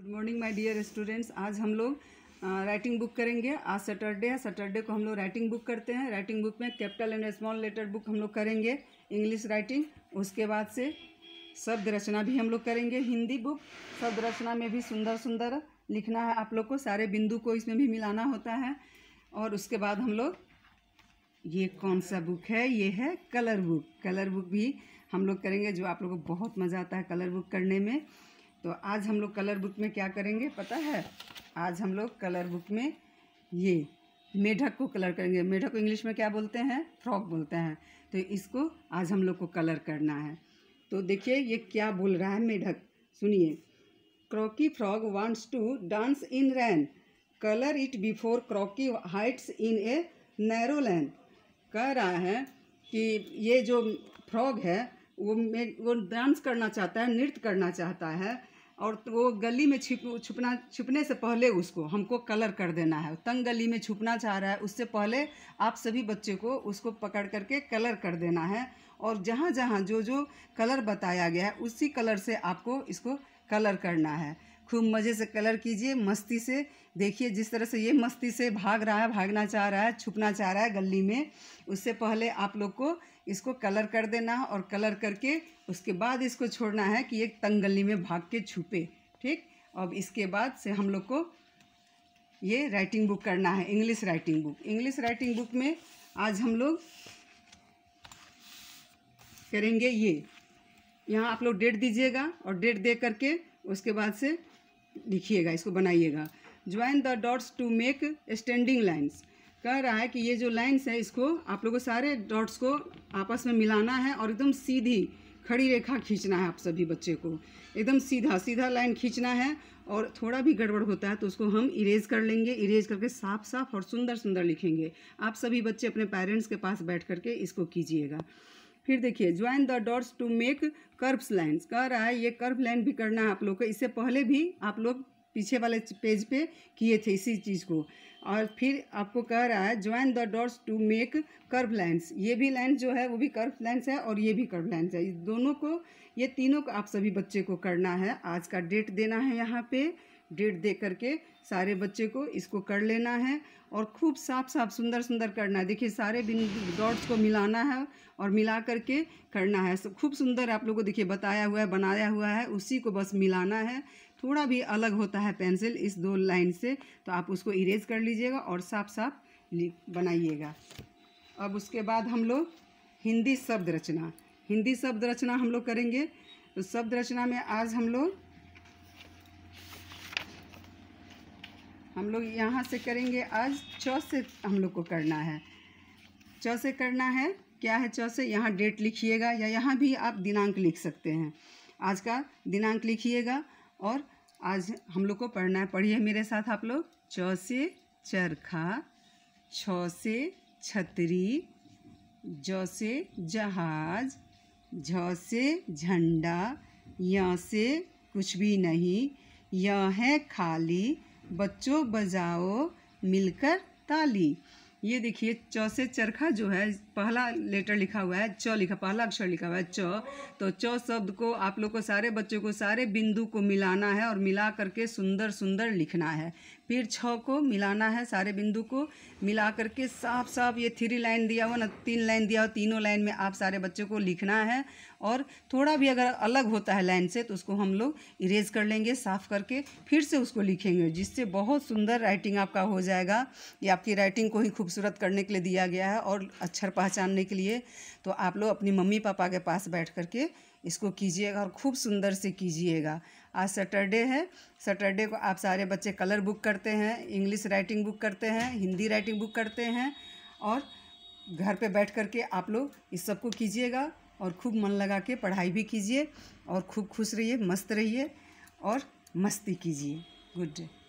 good morning my dear students आज हम लोग राइटिंग बुक करेंगे आज सैटरडे है सैटरडे को हम लोग राइटिंग बुक करते हैं राइटिंग बुक में capital and small letter book हम लोग करेंगे इंग्लिश राइटिंग उसके बाद से शब्द रचना भी हम लोग करेंगे हिंदी बुक शब्द रचना में भी सुंदर सुंदर लिखना है आप लोग को सारे बिंदु को इसमें भी मिलाना होता है और उसके बाद हम लोग ये कौन सा बुक है ये है कलर बुक कलर बुक भी हम लोग करेंगे जो आप लोग को बहुत मज़ा आता है कलर बुक करने में तो आज हम लोग कलर बुक में क्या करेंगे पता है आज हम लोग कलर बुक में ये मेढक को कलर करेंगे मेढक को इंग्लिश में क्या बोलते हैं फ्रॉक बोलते हैं तो इसको आज हम लोग को कलर करना है तो देखिए ये क्या बोल रहा है मेढक सुनिए Croaky frog wants to dance in rain colour it before Croaky hides in a narrow lane कह रहा है कि ये जो फ्रॉग है वो वो डांस करना चाहता है नृत्य करना चाहता है और तो वो गली में छिप छुपना छुपने से पहले उसको हमको कलर कर देना है तंग गली में छुपना चाह रहा है उससे पहले आप सभी बच्चे को उसको पकड़ करके कलर कर देना है और जहाँ जहाँ जो जो कलर बताया गया है उसी कलर से आपको इसको कलर करना है खूब मज़े से कलर कीजिए मस्ती से देखिए जिस तरह से ये मस्ती से भाग रहा है भागना चाह रहा है छुपना चाह रहा है गली में उससे पहले आप लोग को इसको कलर कर देना है और कलर करके उसके बाद इसको छोड़ना है कि एक तंग गली में भाग के छुपे ठीक अब इसके बाद से हम लोग को ये राइटिंग बुक करना है English writing book English writing book में आज हम लोग करेंगे ये यहाँ आप लोग डेट दीजिएगा और डेट दे करके उसके बाद से लिखिएगा इसको बनाइएगा join the dots to make standing lines कह रहा है कि ये जो लाइन्स है इसको आप लोगों सारे डॉट्स को आपस में मिलाना है और एकदम सीधी खड़ी रेखा खींचना है आप सभी बच्चे को एकदम सीधा सीधा लाइन खींचना है और थोड़ा भी गड़बड़ होता है तो उसको हम इरेज कर लेंगे इरेज करके साफ साफ और सुंदर सुंदर लिखेंगे आप सभी बच्चे अपने पेरेंट्स के पास बैठ करके इसको कीजिएगा फिर देखिए join the dots to make curves lines कह रहा है ये कर्व लाइन भी करना है आप लोग को इससे पहले भी आप लोग पीछे वाले पेज पे किए थे इसी चीज़ को और फिर आपको कह रहा है join the dots to make curve lines ये भी लाइन जो है वो भी कर्व लाइन्स है और ये भी कर्व लाइन्स है दोनों को ये तीनों को आप सभी बच्चे को करना है आज का डेट देना है यहाँ पर डेट दे करके सारे बच्चे को इसको कर लेना है और खूब साफ साफ सुंदर सुंदर करना है देखिए सारे डॉट्स को मिलाना है और मिला करके करना है खूब सुंदर आप लोगों को देखिए बताया हुआ है बनाया हुआ है उसी को बस मिलाना है थोड़ा भी अलग होता है पेंसिल इस दो लाइन से तो आप उसको इरेज कर लीजिएगा और साफ साफ बनाइएगा अब उसके बाद हम लोग हिंदी शब्द रचना हिंदी शब्द रचना हम लोग करेंगे तो शब्द रचना में आज हम लोग हम लोग यहाँ से करेंगे आज चौ से हम लोग को करना है चौ से करना है क्या है चौ से यहाँ डेट लिखिएगा या यहाँ भी आप दिनांक लिख सकते हैं आज का दिनांक लिखिएगा और आज हम लोग को पढ़ना है पढ़िए मेरे साथ आप लोग चौ से चरखा छ से छतरी ज से जहाज झ से झंडा य से कुछ भी नहीं यह है खाली बच्चों बजाओ मिलकर ताली ये देखिए चौसे चरखा जो है पहला लेटर लिखा हुआ है च लिखा पहला अक्षर लिखा हुआ है च तो च शब्द को आप लोग को सारे बच्चों को सारे बिंदु को मिलाना है और मिला करके सुंदर सुंदर लिखना है फिर छ को मिलाना है सारे बिंदु को मिला करके साफ साफ ये थ्री लाइन दिया हुआ ना तीन लाइन दिया हुआ तीनों लाइन में आप सारे बच्चों को लिखना है और थोड़ा भी अगर अलग होता है लाइन से तो उसको हम लोग इरेज कर लेंगे साफ करके फिर से उसको लिखेंगे जिससे बहुत सुंदर राइटिंग आपका हो जाएगा ये आपकी राइटिंग को ही खूबसूरत करने के लिए दिया गया है और अक्षर पहचान पहचानने के लिए तो आप लोग अपनी मम्मी पापा के पास बैठ करके इसको कीजिएगा और खूब सुंदर से कीजिएगा आज सैटरडे है सैटरडे को आप सारे बच्चे कलर बुक करते हैं इंग्लिश राइटिंग बुक करते हैं हिंदी राइटिंग बुक करते हैं और घर पे बैठ करके आप लोग इस सब को कीजिएगा और खूब मन लगा के पढ़ाई भी कीजिए और खूब खुश रहिए मस्त रहिए और मस्ती कीजिए गुड डे